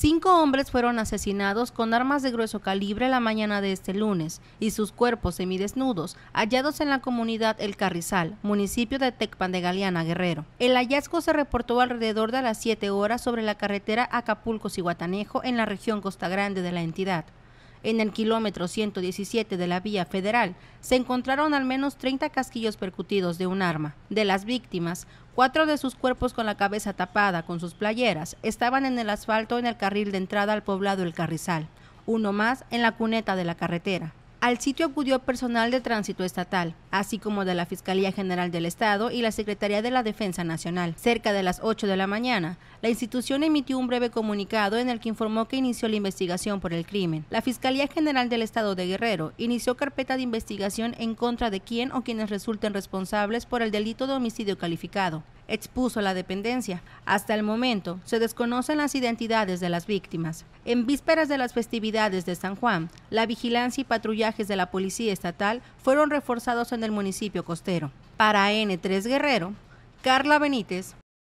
Cinco hombres fueron asesinados con armas de grueso calibre la mañana de este lunes y sus cuerpos semidesnudos hallados en la comunidad El Carrizal, municipio de Tecpan de Galeana, Guerrero. El hallazgo se reportó alrededor de las 7 horas sobre la carretera Acapulco-Cihuatanejo en la región Costa Grande de la entidad. En el kilómetro 117 de la vía federal se encontraron al menos 30 casquillos percutidos de un arma. De las víctimas, cuatro de sus cuerpos con la cabeza tapada con sus playeras estaban en el asfalto en el carril de entrada al poblado El Carrizal, uno más en la cuneta de la carretera. Al sitio acudió personal de tránsito estatal, así como de la Fiscalía General del Estado y la Secretaría de la Defensa Nacional. Cerca de las 8 de la mañana, la institución emitió un breve comunicado en el que informó que inició la investigación por el crimen. La Fiscalía General del Estado de Guerrero inició carpeta de investigación en contra de quien o quienes resulten responsables por el delito de homicidio calificado expuso la dependencia. Hasta el momento, se desconocen las identidades de las víctimas. En vísperas de las festividades de San Juan, la vigilancia y patrullajes de la Policía Estatal fueron reforzados en el municipio costero. Para N3 Guerrero, Carla Benítez,